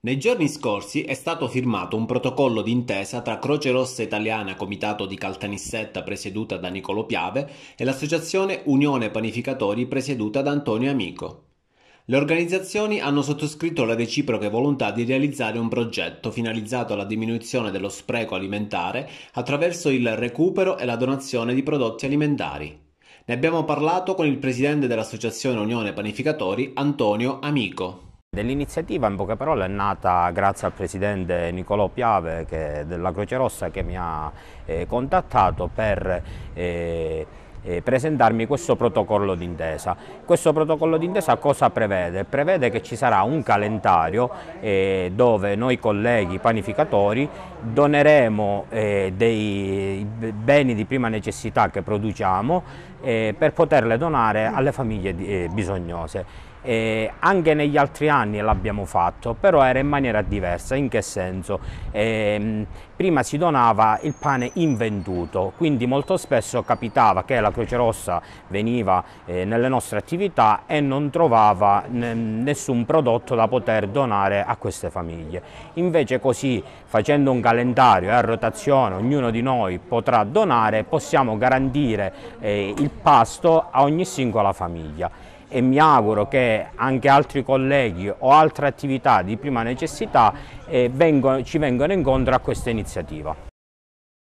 Nei giorni scorsi è stato firmato un protocollo d'intesa tra Croce Rossa Italiana Comitato di Caltanissetta presieduta da Nicolo Piave e l'associazione Unione Panificatori presieduta da Antonio Amico. Le organizzazioni hanno sottoscritto la reciproca volontà di realizzare un progetto finalizzato alla diminuzione dello spreco alimentare attraverso il recupero e la donazione di prodotti alimentari. Ne abbiamo parlato con il presidente dell'associazione Unione Panificatori Antonio Amico. L'iniziativa in poche parole è nata grazie al presidente Nicolò Piave che, della Croce Rossa che mi ha eh, contattato per eh, eh, presentarmi questo protocollo d'intesa. Questo protocollo d'intesa cosa prevede? Prevede che ci sarà un calendario eh, dove noi colleghi panificatori doneremo eh, dei beni di prima necessità che produciamo eh, per poterle donare alle famiglie di, eh, bisognose. Eh, anche negli altri anni l'abbiamo fatto, però era in maniera diversa, in che senso? Eh, prima si donava il pane invenduto, quindi molto spesso capitava che la la Croce Rossa veniva eh, nelle nostre attività e non trovava nessun prodotto da poter donare a queste famiglie. Invece così facendo un calendario eh, a rotazione ognuno di noi potrà donare possiamo garantire eh, il pasto a ogni singola famiglia e mi auguro che anche altri colleghi o altre attività di prima necessità eh, vengono, ci vengano incontro a questa iniziativa.